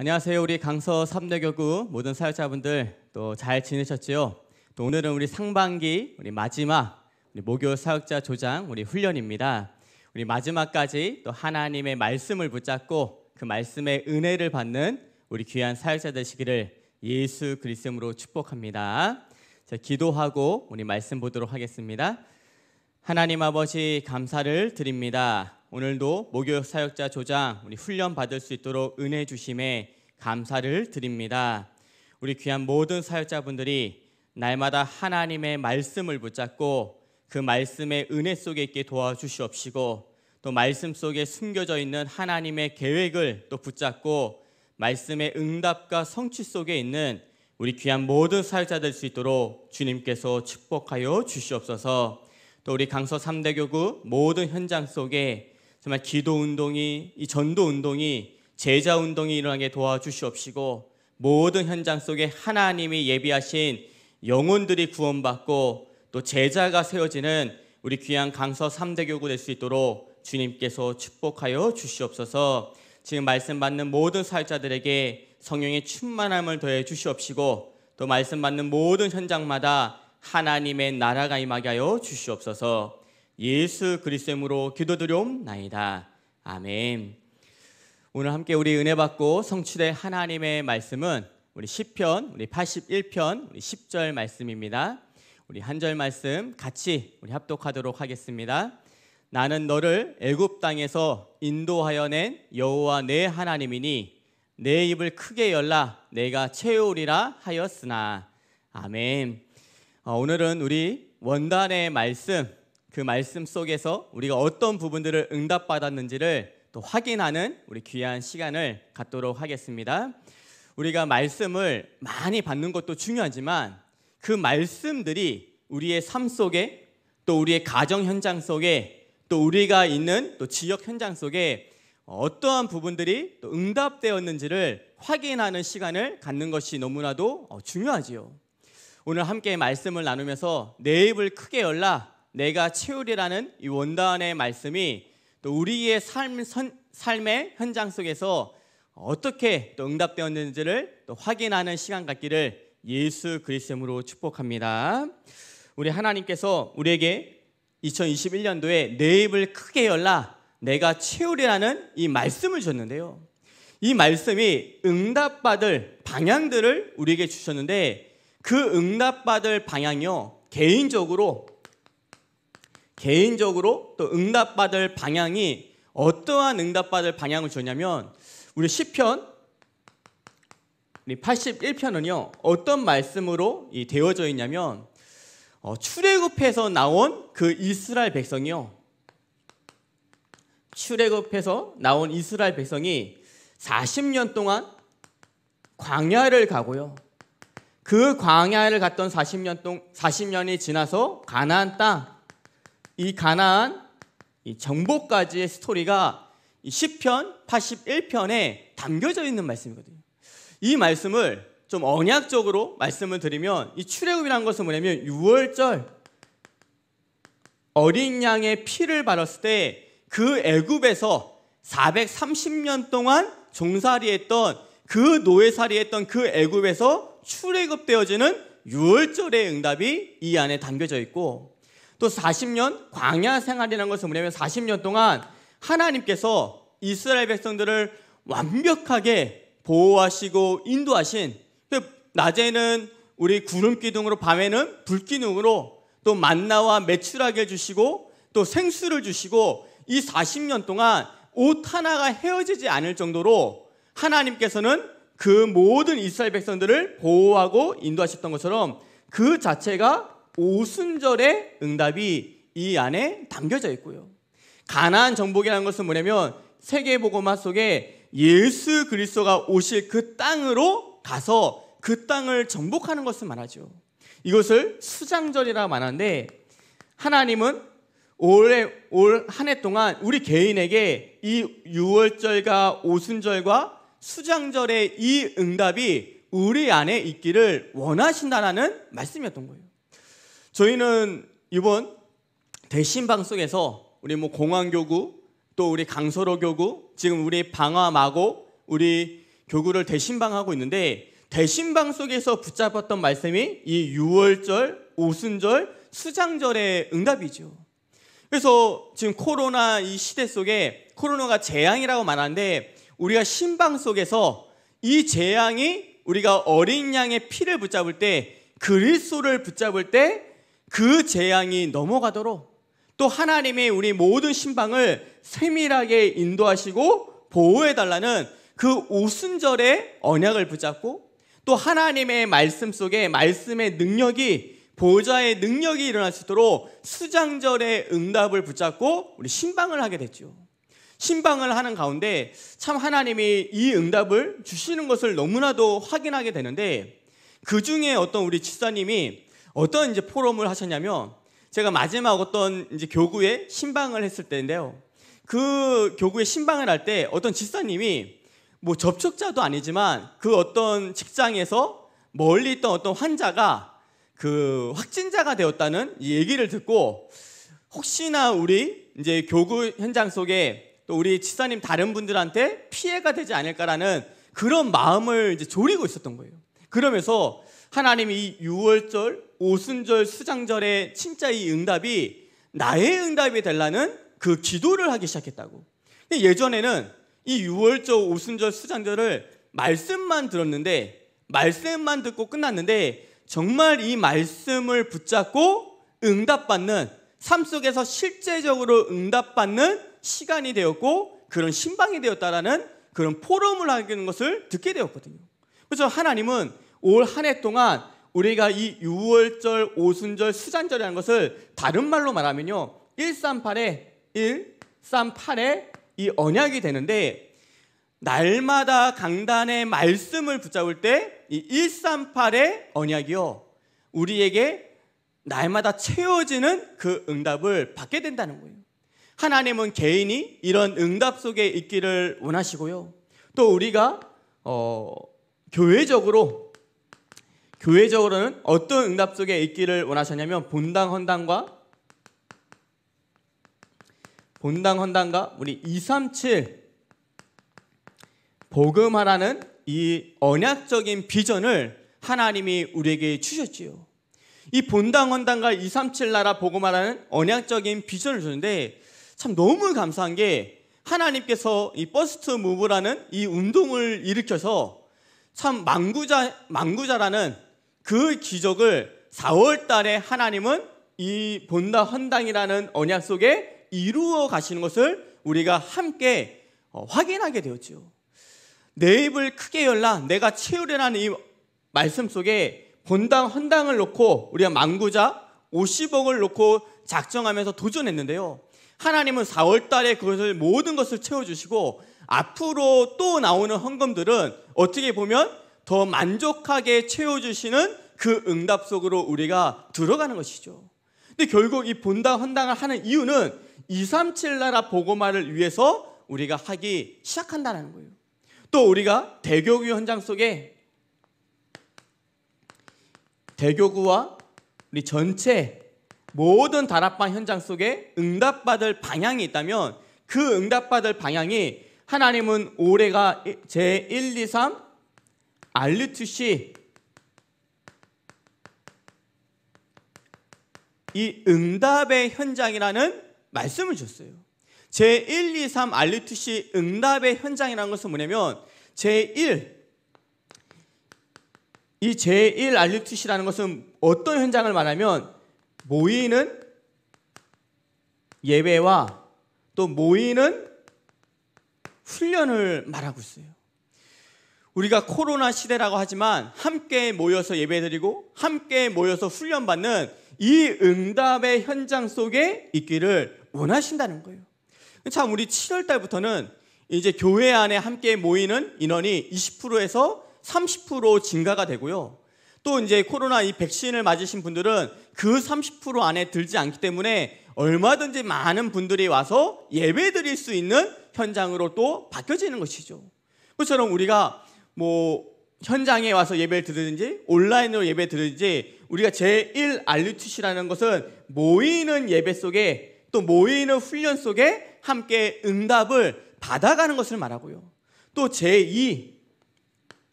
안녕하세요. 우리 강서 삼대교구 모든 사역자분들 또 잘 지내셨지요? 또 오늘은 우리 상반기 우리 마지막 우리 목요 사역자 조장 우리 훈련입니다. 우리 마지막까지 또 하나님의 말씀을 붙잡고 그 말씀의 은혜를 받는 우리 귀한 사역자 되시기를 예수 그리스도로 축복합니다. 자, 기도하고 우리 말씀 보도록 하겠습니다. 하나님 아버지 감사를 드립니다. 오늘도 목요 사역자 조장 우리 훈련 받을 수 있도록 은혜 주심에 감사를 드립니다. 우리 귀한 모든 사역자분들이 날마다 하나님의 말씀을 붙잡고 그 말씀의 은혜 속에 있게 도와주시옵시고 또 말씀 속에 숨겨져 있는 하나님의 계획을 또 붙잡고 말씀의 응답과 성취 속에 있는 우리 귀한 모든 사역자 될수 있도록 주님께서 축복하여 주시옵소서. 또 우리 강서 3대 교구 모든 현장 속에 정말 기도 운동이 이 전도 운동이 제자 운동이 일어나게 도와주시옵시고 모든 현장 속에 하나님이 예비하신 영혼들이 구원받고 또 제자가 세워지는 우리 귀한 강서 3대 교구 될 수 있도록 주님께서 축복하여 주시옵소서. 지금 말씀 받는 모든 사역자들에게 성령의 충만함을 더해 주시옵시고 또 말씀 받는 모든 현장마다 하나님의 나라가 임하게 하여 주시옵소서. 예수 그리스도로 기도드려옵나이다. 아멘. 오늘 함께 우리 은혜 받고 성취될 하나님의 말씀은 우리 1편 우리 81편, 우리 10절 말씀입니다. 우리 한절 말씀 같이 우리 합독하도록 하겠습니다. 나는 너를 애굽 땅에서 인도하여 낸 여호와 내 하나님이니 내 입을 크게 열라 내가 채우리라 하였으나 아멘. 어, 오늘은 우리 원단의 말씀 그 말씀 속에서 우리가 어떤 부분들을 응답받았는지를 또 확인하는 우리 귀한 시간을 갖도록 하겠습니다. 우리가 말씀을 많이 받는 것도 중요하지만 그 말씀들이 우리의 삶 속에 또 우리의 가정 현장 속에 또 우리가 있는 또 지역 현장 속에 어떠한 부분들이 또 응답되었는지를 확인하는 시간을 갖는 것이 너무나도 어, 중요하지요. 오늘 함께 말씀을 나누면서 내 입을 크게 열라 내가 채우리라는 이 원단의 말씀이 또 우리의 삶, 선, 삶의 현장 속에서 어떻게 또 응답되었는지를 또 확인하는 시간 갖기를 예수 그리스도로 으 축복합니다. 우리 하나님께서 우리에게 2021년도에 내 입을 크게 열라 내가 채우리라는 이 말씀을 줬는데요. 이 말씀이 응답받을 방향들을 우리에게 주셨는데 그 응답받을 방향이요. 개인적으로 개인적으로 또 응답받을 방향이 어떠한 응답받을 방향을 줬냐면 우리 시편 81편은요 어떤 말씀으로 되어져 있냐면 어, 출애굽해서 나온 그 이스라엘 백성이요 출애굽해서 나온 이스라엘 백성이 40년 동안 광야를 가고요. 그 광야를 갔던 40년 동 40년이 지나서 가나안 땅 이가난이 정복까지의 스토리가 이 10편 81편에 담겨져 있는 말씀이거든요. 이 말씀을 좀 언약적으로 말씀을 드리면 이 출애굽이라는 것은 뭐냐면 6월절 어린 양의 피를 바랐을 때 그 애굽에서 430년 동안 종살이했던 그 노예살이했던 그 애굽에서 출애굽되어지는 6월절의 응답이 이 안에 담겨져 있고 또 40년 광야 생활이라는 것은 뭐냐면 40년 동안 하나님께서 이스라엘 백성들을 완벽하게 보호하시고 인도하신 그 낮에는 우리 구름 기둥으로 밤에는 불 기둥으로 또 만나와 매출하게 해주시고 또 생수를 주시고 이 40년 동안 옷 하나가 헤어지지 않을 정도로 하나님께서는 그 모든 이스라엘 백성들을 보호하고 인도하셨던 것처럼 그 자체가 오순절의 응답이 이 안에 담겨져 있고요. 가나안 정복이라는 것은 뭐냐면 세계복음화 속에 예수 그리스도가 오실 그 땅으로 가서 그 땅을 정복하는 것을 말하죠. 이것을 수장절이라 말하는데 하나님은 올해 올한 해 동안 우리 개인에게 이 유월절과 오순절과 수장절의 이 응답이 우리 안에 있기를 원하신다라는 말씀이었던 거예요. 저희는 이번 대신 방송에서 우리 뭐 공항 교구 또 우리 강서로 교구 지금 우리 방화 마고 우리 교구를 대신 방하고 있는데 대신 방속에서 붙잡았던 말씀이 이 유월절, 오순절, 수장절의 응답이죠. 그래서 지금 코로나 이 시대 속에 코로나가 재앙이라고 말하는데 우리가 신방 속에서 이 재앙이 우리가 어린 양의 피를 붙잡을 때 그리스도를 붙잡을 때그 재앙이 넘어가도록 또하나님의 우리 모든 신방을 세밀하게 인도하시고 보호해달라는 그 오순절의 언약을 붙잡고 또 하나님의 말씀 속에 말씀의 능력이 보좌의 능력이 일어날 수 있도록 수장절의 응답을 붙잡고 우리 신방을 하게 됐죠. 신방을 하는 가운데 참 하나님이 이 응답을 주시는 것을 너무나도 확인하게 되는데 그 중에 어떤 우리 집사님이 어떤 이제 포럼을 하셨냐면 제가 마지막 어떤 이제 교구에 신방을 했을 때인데요. 그 교구에 신방을 할 때 어떤 지사님이 뭐 접촉자도 아니지만 그 어떤 직장에서 멀리 있던 어떤 환자가 그 확진자가 되었다는 얘기를 듣고 혹시나 우리 이제 교구 현장 속에 또 우리 지사님 다른 분들한테 피해가 되지 않을까라는 그런 마음을 이제 졸이고 있었던 거예요. 그러면서 하나님이 6월절 오순절 수장절에 진짜 이 응답이 나의 응답이 되려는 그 기도를 하기 시작했다고. 예전에는 이 6월절 오순절 수장절을 말씀만 들었는데 말씀만 듣고 끝났는데 정말 이 말씀을 붙잡고 응답받는 삶 속에서 실제적으로 응답받는 시간이 되었고 그런 신방이 되었다라는 그런 포럼을 하는 것을 듣게 되었거든요. 그래서 하나님은 올 한 해 동안 우리가 이 6월절, 오순절, 수잔절이라는 것을 다른 말로 말하면요. 138에 138에 이 언약이 되는데 날마다 강단의 말씀을 붙잡을 때 이 138의 언약이요. 우리에게 날마다 채워지는 그 응답을 받게 된다는 거예요. 하나님은 개인이 이런 응답 속에 있기를 원하시고요. 또 우리가 어, 교회적으로 교회적으로는 어떤 응답 속에 있기를 원하셨냐면 본당 헌당과 본당 헌당과 우리 237 복음하라는 이 언약적인 비전을 하나님이 우리에게 주셨지요. 이 본당 헌당과 237 나라 복음하라는 언약적인 비전을 주는데 참 너무 감사한 게 하나님께서 이 버스트 무브라는 이 운동을 일으켜서 참 망구자 망구자라는 그 기적을 4월 달에 하나님은 이 본다 헌당이라는 언약 속에 이루어 가시는 것을 우리가 함께 어, 확인하게 되었지요. 내 입을 크게 열라 내가 채우려는이 말씀 속에 본당 헌당을 놓고 우리가 망구자 50억을 놓고 작정하면서 도전했는데요. 하나님은 4월 달에 그것을 모든 것을 채워 주시고 앞으로 또 나오는 헌금들은 어떻게 보면 더 만족하게 채워주시는 그 응답 속으로 우리가 들어가는 것이죠. 근데 결국 이 본당 헌당을 하는 이유는 237 나라 보고말을 위해서 우리가 하기 시작한다는 거예요. 또 우리가 대교구 현장 속에 대교구와 우리 전체 모든 다락방 현장 속에 응답받을 방향이 있다면 그 응답받을 방향이 하나님은 올해가 제1, 2, 3 알루트 시이 응답의 현장이라는 말씀을 줬어요. 제1, 2, 3 알루트 씨 응답의 현장이라는 것은 뭐냐면 제1 이 제1 알루트 씨라는 것은 어떤 현장을 말하면 모이는 예배와 또 모이는 훈련을 말하고 있어요. 우리가 코로나 시대라고 하지만 함께 모여서 예배드리고 함께 모여서 훈련받는 이 응답의 현장 속에 있기를 원하신다는 거예요. 참 우리 7월 달부터는 이제 교회 안에 함께 모이는 인원이 20%에서 30% 증가가 되고요. 또 이제 코로나 이 백신을 맞으신 분들은 그 30% 안에 들지 않기 때문에 얼마든지 많은 분들이 와서 예배 드릴 수 있는 현장으로 또 바뀌어지는 것이죠. 그처럼 우리가 뭐 현장에 와서 예배를 드리든지 온라인으로 예배 드리든지 우리가 제1 알루티시라는 것은 모이는 예배 속에 또 모이는 훈련 속에 함께 응답을 받아가는 것을 말하고요. 또 제2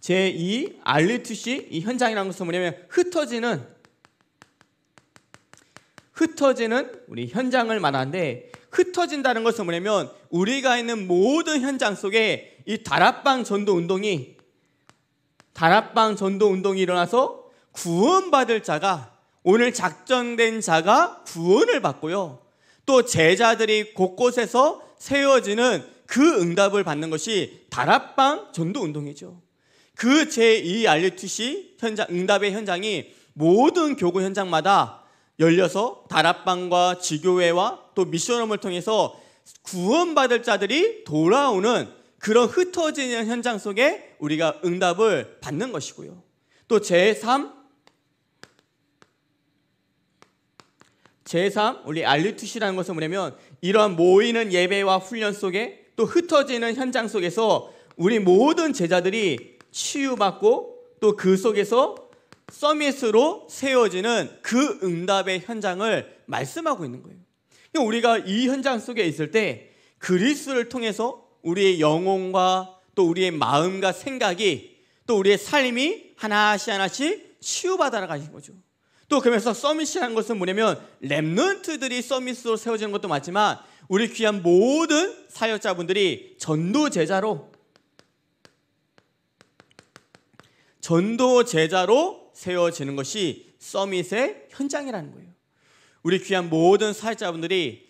제2 알루티시 이 현장이라는 것은 뭐냐면 흩어지는 흩어지는 우리 현장을 말하는데 흩어진다는 것은 뭐냐면 우리가 있는 모든 현장 속에 이 다락방 전도 운동이 다락방 전도 운동이 일어나서 구원받을 자가 오늘 작정된 자가 구원을 받고요. 또 제자들이 곳곳에서 세워지는 그 응답을 받는 것이 다락방 전도 운동이죠. 그 제2 알리투시 현장 응답의 현장이 모든 교구 현장마다 열려서 다락방과 지교회와 또 미션홈을 통해서 구원받을 자들이 돌아오는 그런 흩어지는 현장 속에 우리가 응답을 받는 것이고요. 또 제3 제3 우리 알리투시라는 것은 뭐냐면 이러한 모이는 예배와 훈련 속에 또 흩어지는 현장 속에서 우리 모든 제자들이 치유받고 또 그 속에서 서밋으로 세워지는 그 응답의 현장을 말씀하고 있는 거예요. 그러니까 우리가 이 현장 속에 있을 때 그리스를 통해서 우리의 영혼과 또 우리의 마음과 생각이 또 우리의 삶이 하나씩 하나씩 치유받아 나가신 거죠. 또 그러면서 서밋이라는 것은 뭐냐면 랩런트들이 서밋으로 세워지는 것도 맞지만 우리 귀한 모든 사역자분들이 전도 제자로 전도 제자로 세워지는 것이 서밋의 현장이라는 거예요. 우리 귀한 모든 사역자분들이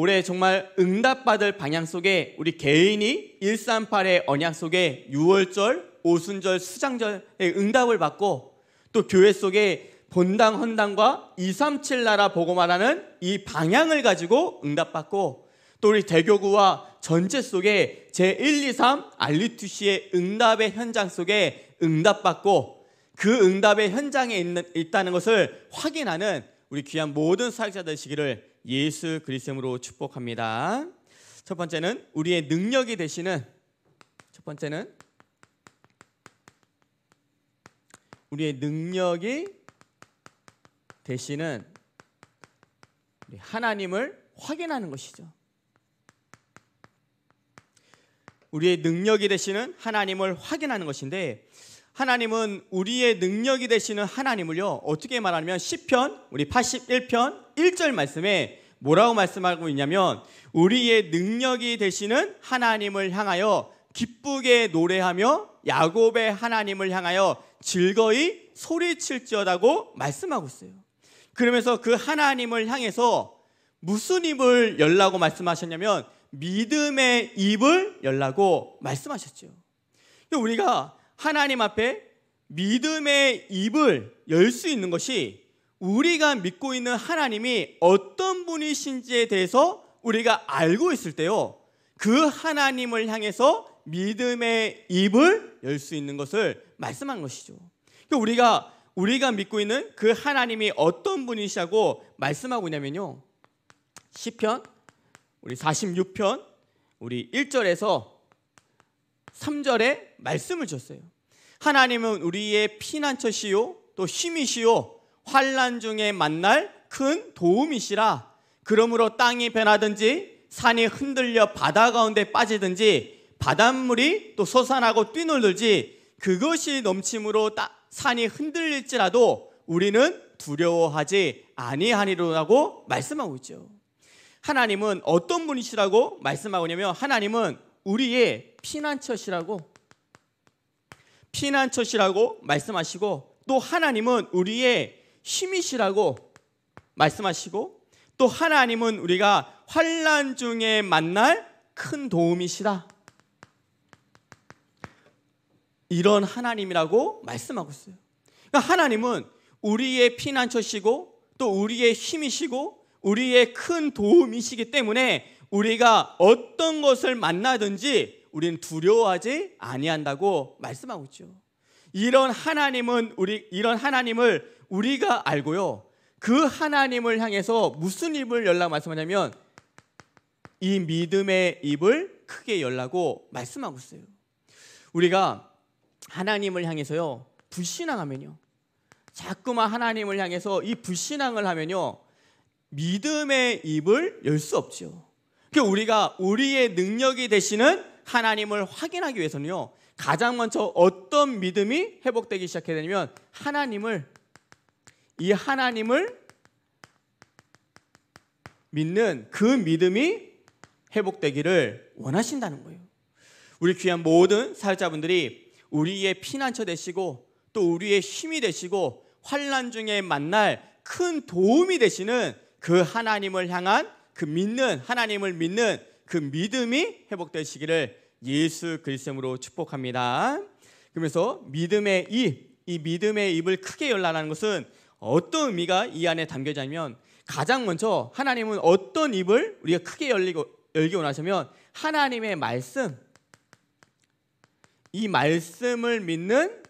올해 정말 응답받을 방향 속에 우리 개인이 138의 언약 속에 6월절, 오순절, 수장절의 응답을 받고 또 교회 속에 본당 헌당과 237 나라 보고 말하는 이 방향을 가지고 응답받고 또 우리 대교구와 전체 속에 제123 알리투시의 응답의 현장 속에 응답받고 그 응답의 현장에 있는, 있다는 것을 확인하는 우리 귀한 모든 사역자 되시기를 예수 그리스도로 축복합니다. 첫 번째는 우리의 능력이 되시는 첫 번째는 우리의 능력이 되시는 우리 하나님을 확인하는 것이죠. 우리의 능력이 되시는 하나님을 확인하는 것인데 하나님은 우리의 능력이 되시는 하나님을요. 어떻게 말하냐면 0편 우리 81편 1절 말씀에 뭐라고 말씀하고 있냐면 우리의 능력이 되시는 하나님을 향하여 기쁘게 노래하며 야곱의 하나님을 향하여 즐거이 소리칠지어다고 말씀하고 있어요. 그러면서 그 하나님을 향해서 무슨 입을 열라고 말씀하셨냐면 믿음의 입을 열라고 말씀하셨죠. 그러니까 우리가 하나님 앞에 믿음의 입을 열 수 있는 것이 우리가 믿고 있는 하나님이 어떤 분이신지에 대해서 우리가 알고 있을 때요. 그 하나님을 향해서 믿음의 입을 열 수 있는 것을 말씀한 것이죠. 그러니까 우리가 우리가 믿고 있는 그 하나님이 어떤 분이시라고 말씀하고 있냐면요. 시편 우리 46편 우리 1절에서 3절에 말씀을 줬어요. 하나님은 우리의 피난처시요 또 힘이시요 환란 중에 만날 큰 도움이시라. 그러므로 땅이 변하든지 산이 흔들려 바다 가운데 빠지든지 바닷물이 또 솟아나고 뛰놀든지 그것이 넘침으로 따, 산이 흔들릴지라도 우리는 두려워하지 아니하리로라고 말씀하고 있죠. 하나님은 어떤 분이시라고 말씀하고냐면 하나님은 우리의 피난처시라고 피난처시라고 말씀하시고 또 하나님은 우리의 힘이시라고 말씀하시고 또 하나님은 우리가 환란 중에 만날 큰도움이시다 이런 하나님이라고 말씀하고 있어요. 그러니까 하나님은 우리의 피난처시고 또 우리의 힘이시고 우리의 큰 도움이시기 때문에 우리가 어떤 것을 만나든지 우리는 두려워하지 아니한다고 말씀하고 있죠. 이런 하나님은 우리 이런 하나님을 우리가 알고요. 그 하나님을 향해서 무슨 입을 열라 말씀하냐면 이 믿음의 입을 크게 열라고 말씀하고 있어요. 우리가 하나님을 향해서요 불신앙하면요 자꾸만 하나님을 향해서 이 불신앙을 하면요 믿음의 입을 열 수 없죠. 그 우리가 우리의 능력이 되시는 하나님을 확인하기 위해서는요. 가장 먼저 어떤 믿음이 회복되기 시작해야 되냐면 하나님을 이 하나님을 믿는 그 믿음이 회복되기를 원하신다는 거예요. 우리 귀한 모든 사역자분들이 우리의 피난처 되시고 또 우리의 힘이 되시고 환란 중에 만날 큰 도움이 되시는 그 하나님을 향한 그 믿는 하나님을 믿는 그 믿음이 회복되시기를 예수 그리스도로 축복합니다. 그러면서 믿음의 입, 이 믿음의 입을 크게 열라는 것은 어떤 의미가 이 안에 담겨자면 가장 먼저 하나님은 어떤 입을 우리가 크게 열리고 열기 원하시면 하나님의 말씀 이 말씀을 믿는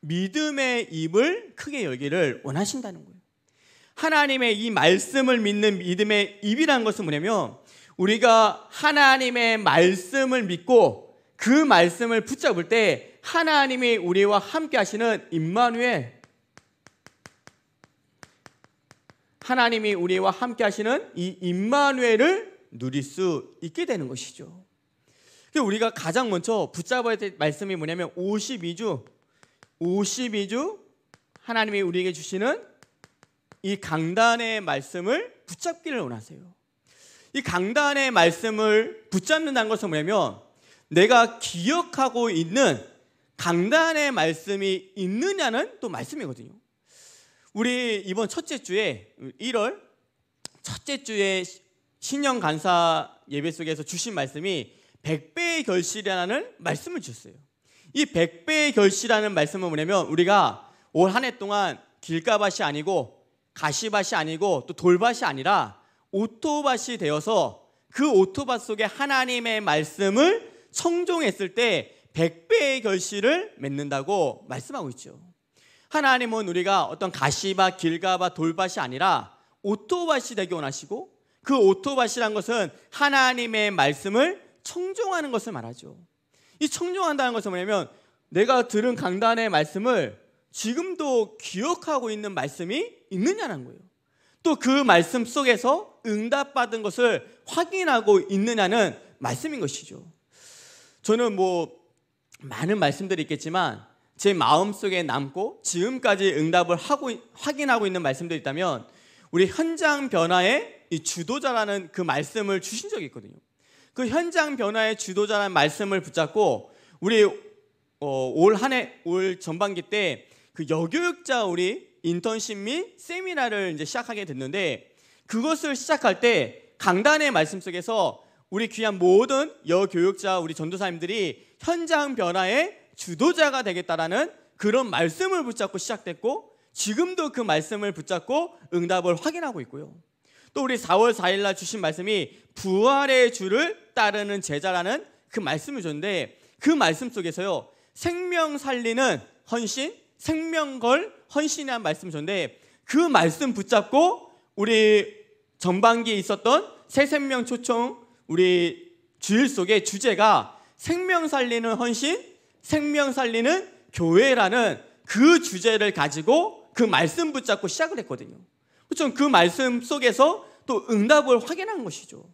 믿음의 입을 크게 열기를 원하신다는 거예요. 하나님의 이 말씀을 믿는 믿음의 입이라는 것은 뭐냐면 우리가 하나님의 말씀을 믿고 그 말씀을 붙잡을 때 하나님이 우리와 함께 하시는 임마누엘 하나님이 우리와 함께 하시는 이 임마누엘을 누릴 수 있게 되는 것이죠. 우리가 가장 먼저 붙잡아야 될 말씀이 뭐냐면 52주 52주 하나님이 우리에게 주시는 이 강단의 말씀을 붙잡기를 원하세요. 이 강단의 말씀을 붙잡는다는 것은 뭐냐면 내가 기억하고 있는 강단의 말씀이 있느냐는 또 말씀이거든요. 우리 이번 첫째 주에 1월 첫째 주에 신년 간사 예배 속에서 주신 말씀이 1배의 결실이라는 말씀을 주셨어요. 이1배의 결실이라는 말씀은 뭐냐면 우리가 올 한 해 동안 길가밭이 아니고 가시밭이 아니고 또 돌밭이 아니라 오토밭이 되어서 그 오토밭 속에 하나님의 말씀을 청종했을 때백배의 결실을 맺는다고 말씀하고 있죠. 하나님은 우리가 어떤 가시밭, 길가밭, 돌밭이 아니라 오토밭이 되기 원하시고 그 오토밭이란 것은 하나님의 말씀을 청종하는 것을 말하죠. 이 청종한다는 것은 뭐냐면 내가 들은 강단의 말씀을 지금도 기억하고 있는 말씀이 있느냐는 거예요. 또 그 말씀 속에서 응답받은 것을 확인하고 있느냐는 말씀인 것이죠. 저는 뭐 많은 말씀들이 있겠지만 제 마음 속에 남고 지금까지 응답을 하고 확인하고 있는 말씀들이 있다면 우리 현장 변화의 이 주도자라는 그 말씀을 주신 적이 있거든요. 그 현장 변화의 주도자라는 말씀을 붙잡고 우리 어, 올 한해 올 전반기 때그 여교육자 우리 인턴십 및 세미나를 이제 시작하게 됐는데 그것을 시작할 때 강단의 말씀 속에서 우리 귀한 모든 여교육자 우리 전도사님들이 현장 변화의 주도자가 되겠다라는 그런 말씀을 붙잡고 시작됐고 지금도 그 말씀을 붙잡고 응답을 확인하고 있고요. 또 우리 4월 4일 날 주신 말씀이 부활의 주를 따르는 제자라는 그 말씀을 줬는데 그 말씀 속에서요. 생명 살리는 헌신, 생명걸 헌신한라는 말씀 전데 그 말씀 붙잡고 우리 전반기에 있었던 새 생명 초청 우리 주일 속의 주제가 생명 살리는 헌신, 생명 살리는 교회라는 그 주제를 가지고 그 말씀 붙잡고 시작을 했거든요. 그죠그 말씀 속에서 또 응답을 확인한 것이죠.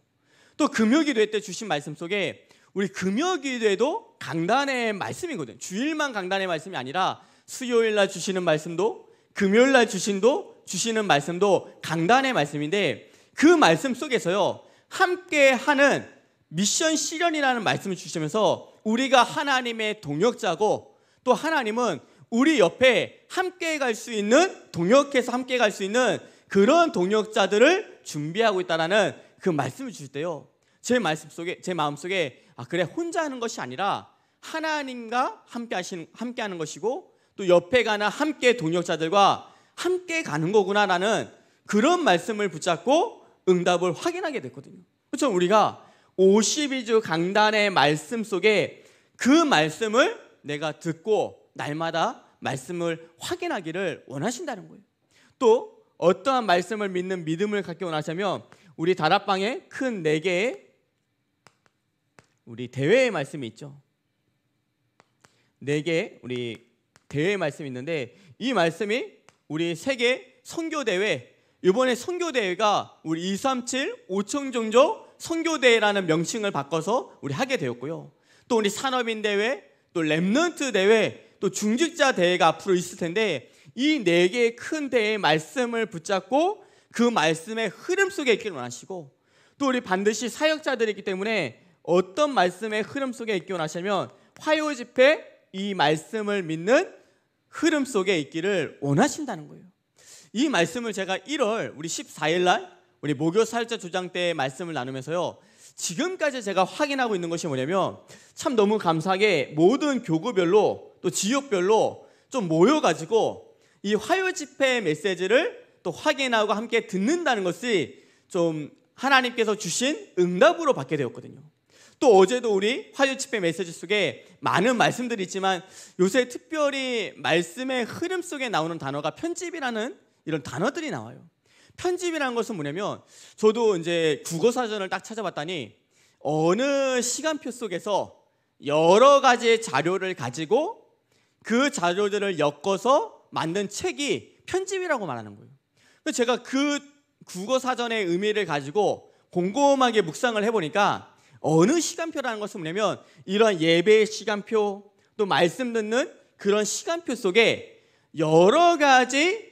또 금요기도회 때 주신 말씀 속에 우리 금요기도회도 강단의 말씀이거든요. 주일만 강단의 말씀이 아니라 수요일 날 주시는 말씀도 금요일 날 주신도 주시는 말씀도 강단의 말씀인데 그 말씀 속에서요. 함께 하는 미션 실현이라는 말씀을 주시면서 우리가 하나님의 동역자고 또 하나님은 우리 옆에 함께 갈 수 있는 동역해서 함께 갈 수 있는 그런 동역자들을 준비하고 있다라는 그 말씀을 주실 때요. 제 말씀 속에 제 마음 속에 아 그래 혼자 하는 것이 아니라 하나님과 함께 하시는 함께 하는 것이고 또 옆에 가는 함께 동역자들과 함께 가는 거구나라는 그런 말씀을 붙잡고 응답을 확인하게 됐거든요. 그렇죠? 우리가 52주 강단의 말씀 속에 그 말씀을 내가 듣고 날마다 말씀을 확인하기를 원하신다는 거예요. 또 어떠한 말씀을 믿는 믿음을 갖게 원하자면 우리 다락방에 큰 네 개의 우리 대회의 말씀이 있죠. 네 개 우리 대회 말씀이 있는데 이 말씀이 우리 세계 선교 대회 이번에 선교 대회가 우리 237 5층 종족 선교 대회라는 명칭을 바꿔서 우리 하게 되었고요. 또 우리 산업인 대회, 또렘런트 대회, 또 중직자 대회가 앞으로 있을 텐데 이 네 개의 큰 대회의 말씀을 붙잡고 그 말씀의 흐름 속에 있기를 원하시고 또 우리 반드시 사역자들이기 때문에 어떤 말씀의 흐름 속에 있기 원하시면 화요 집회 이 말씀을 믿는 흐름 속에 있기를 원하신다는 거예요. 이 말씀을 제가 1월 우리 14일 날 우리 목요 살자 조장 때 말씀을 나누면서요. 지금까지 제가 확인하고 있는 것이 뭐냐면 참 너무 감사하게 모든 교구별로 또 지역별로 좀 모여가지고 이 화요 집회 메시지를 또 확인하고 함께 듣는다는 것이 좀 하나님께서 주신 응답으로 받게 되었거든요. 또 어제도 우리 화요 집회 메시지 속에 많은 말씀들이 있지만 요새 특별히 말씀의 흐름 속에 나오는 단어가 편집이라는 이런 단어들이 나와요. 편집이라는 것은 뭐냐면 저도 이제 국어 사전을 딱 찾아봤더니 어느 시간표 속에서 여러 가지 자료를 가지고 그 자료들을 엮어서 만든 책이 편집이라고 말하는 거예요. 제가 그 국어 사전의 의미를 가지고 곰곰하게 묵상을 해보니까 어느 시간표라는 것은 뭐냐면 이런 예배의 시간표 또 말씀 듣는 그런 시간표 속에 여러 가지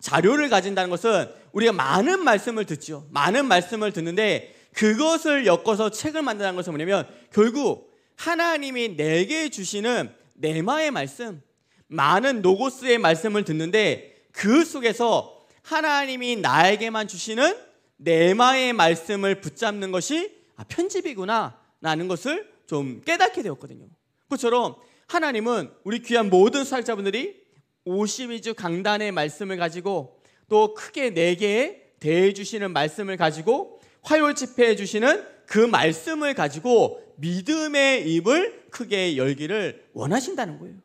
자료를 가진다는 것은 우리가 많은 말씀을 듣죠. 많은 말씀을 듣는데 그것을 엮어서 책을 만드는 것은 뭐냐면 결국 하나님이 내게 주시는 네마의 말씀, 많은 노고스의 말씀을 듣는데 그 속에서 하나님이 나에게만 주시는 네마의 말씀을 붙잡는 것이 아, 편집이구나 라는 것을 좀 깨닫게 되었거든요. 그처럼 하나님은 우리 귀한 모든 수학자분들이 52주 강단의 말씀을 가지고 또 크게 네 개의 대해 주시는 말씀을 가지고 화요일 집회해 주시는 그 말씀을 가지고 믿음의 입을 크게 열기를 원하신다는 거예요.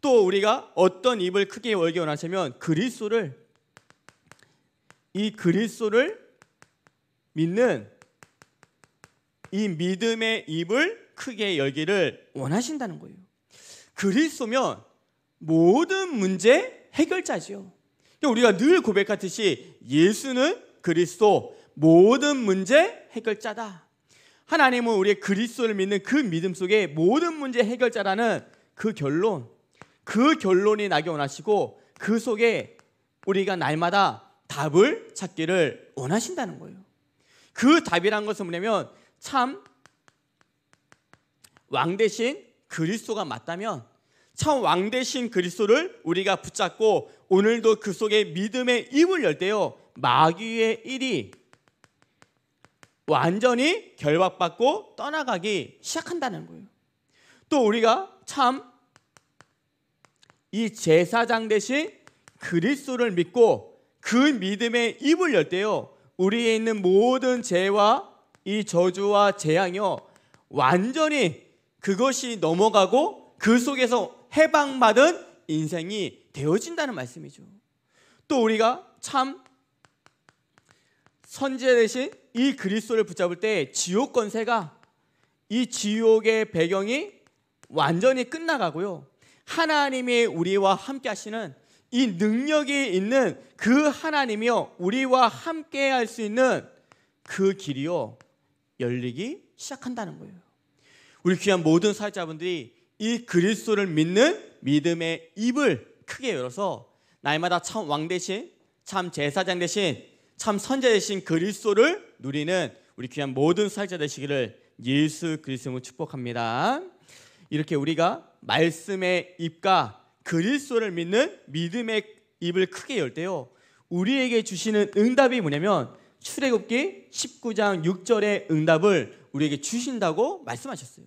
또 우리가 어떤 입을 크게 열기 원하시면 그리스도를 이 그리스도를 믿는 이 믿음의 입을 크게 열기를 원하신다는 거예요. 그리스도면 모든 문제 해결자지 그러니까 우리가 늘 고백하듯이 예수는 그리스도 모든 문제 해결자다. 하나님은 우리의 그리스도를 믿는 그 믿음 속에 모든 문제 해결자라는 그 결론, 그 결론이 나게 원하시고 그 속에 우리가 날마다 답을 찾기를 원하신다는 거예요. 그 답이란 것은 뭐냐면 참왕 대신 그리스도가 맞다면 참 왕 대신 그리스도를 우리가 붙잡고 오늘도 그 속에 믿음의 입을 열 때요 마귀의 일이 완전히 결박받고 떠나가기 시작한다는 거예요. 또 우리가 참 이 제사장 대신 그리스도를 믿고 그 믿음의 입을 열 때요 우리에 있는 모든 죄와 이 저주와 재앙이요 완전히 그것이 넘어가고 그 속에서 해방받은 인생이 되어진다는 말씀이죠. 또 우리가 참 선제 대신 이 그리스도를 붙잡을 때 지옥 권세가 이 지옥의 배경이 완전히 끝나가고요. 하나님이 우리와 함께 하시는 이 능력이 있는 그 하나님이요 우리와 함께 할 수 있는 그 길이요 열리기 시작한다는 거예요. 우리 귀한 모든 사회자분들이이 그리스도를 믿는 믿음의 입을 크게 열어서 날마다 참 왕 대신 참 제사장 대신 참 선제 대신 그리스도를 누리는 우리 귀한 모든 사회자 되시기를 예수 그리스도로 축복합니다. 이렇게 우리가 말씀의 입과 그리스도를 믿는 믿음의 입을 크게 열 때요. 우리에게 주시는 응답이 뭐냐면 출애굽기 19장 6절의 응답을 우리에게 주신다고 말씀하셨어요.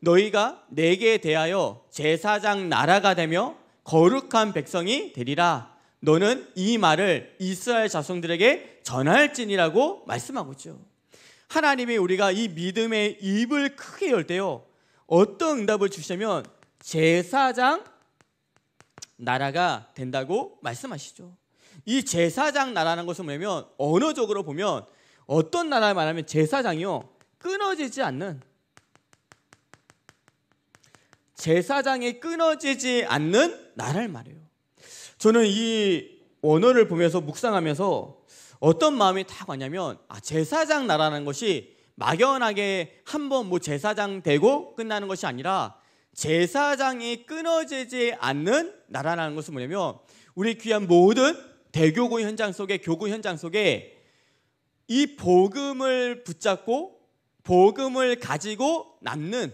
너희가 내게 대하여 제사장 나라가 되며 거룩한 백성이 되리라. 너는 이 말을 이스라엘 자손들에게 전할지니라고 말씀하고 있죠. 하나님이 우리가 이 믿음의 입을 크게 열 때요. 어떤 응답을 주시면 제사장 나라가 된다고 말씀하시죠. 이 제사장 나라는 것은 뭐냐면 언어적으로 보면 어떤 나라를 말하면 제사장이요 끊어지지 않는 제사장이 끊어지지 않는 나라를 말해요. 저는 이 원어를 보면서 묵상하면서 어떤 마음이 딱 왔냐면 아 제사장 나라는 것이 막연하게 한 번 뭐 제사장 되고 끝나는 것이 아니라 제사장이 끊어지지 않는 나라라는 것은 뭐냐면 우리 귀한 모든 대교구 현장 속에 교구 현장 속에 이 복음을 붙잡고 복음을 가지고 남는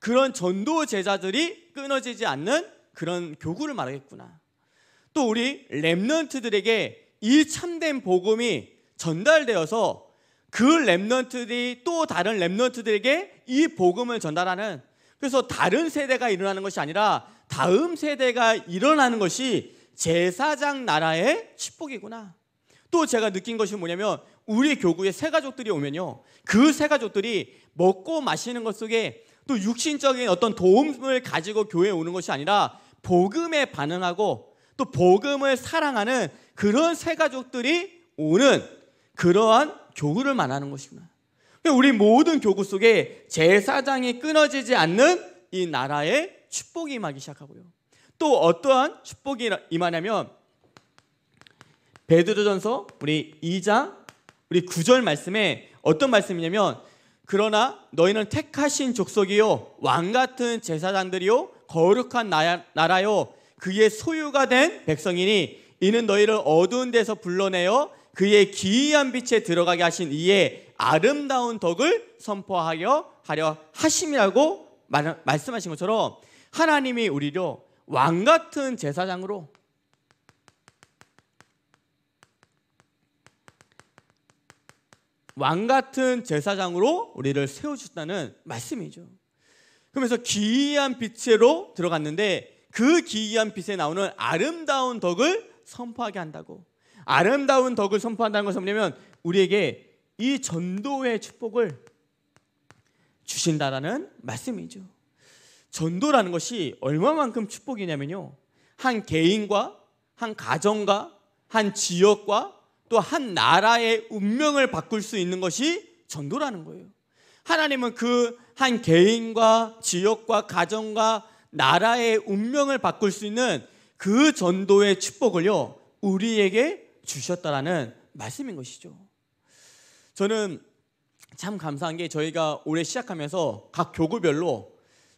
그런 전도 제자들이 끊어지지 않는 그런 교구를 말하겠구나. 또 우리 랩넌트들에게 이 참된 복음이 전달되어서 그 랩넌트들이 또 다른 랩넌트들에게 이 복음을 전달하는 그래서 다른 세대가 일어나는 것이 아니라 다음 세대가 일어나는 것이 제사장 나라의 축복이구나. 또 제가 느낀 것이 뭐냐면 우리 교구에 새 가족들이 오면요. 그 새 가족들이 먹고 마시는 것 속에 또 육신적인 어떤 도움을 가지고 교회에 오는 것이 아니라 복음에 반응하고 또 복음을 사랑하는 그런 새 가족들이 오는 그러한 교구를 말하는 것이구나. 그러니까 우리 모든 교구 속에 제사장이 끊어지지 않는 이 나라의 축복이 임하기 시작하고요. 또 어떠한 축복이 임하냐면 베드로전서 우리 2장 우리 9절 말씀에 어떤 말씀이냐면 그러나 너희는 택하신 족속이요 왕 같은 제사장들이요 거룩한 나라요 그의 소유가 된 백성이니 이는 너희를 어두운 데서 불러내어 그의 기이한 빛에 들어가게 하신 이에 아름다운 덕을 선포하여 하려 하심이라고 말, 말씀하신 것처럼 하나님이 우리로 왕 같은 제사장으로 왕 같은 제사장으로 우리를 세워 주셨다는 말씀이죠. 그러면서 기이한 빛으로 들어갔는데 그 기이한 빛에 나오는 아름다운 덕을 선포하게 한다고. 아름다운 덕을 선포한다는 것은 뭐냐면 우리에게 이 전도의 축복을 주신다라는 말씀이죠. 전도라는 것이 얼마만큼 축복이냐면요. 한 개인과 한 가정과 한 지역과 또 한 나라의 운명을 바꿀 수 있는 것이 전도라는 거예요. 하나님은 그 한 개인과 지역과 가정과 나라의 운명을 바꿀 수 있는 그 전도의 축복을요, 우리에게 주셨다라는 말씀인 것이죠. 저는 참 감사한 게 저희가 올해 시작하면서 각 교구별로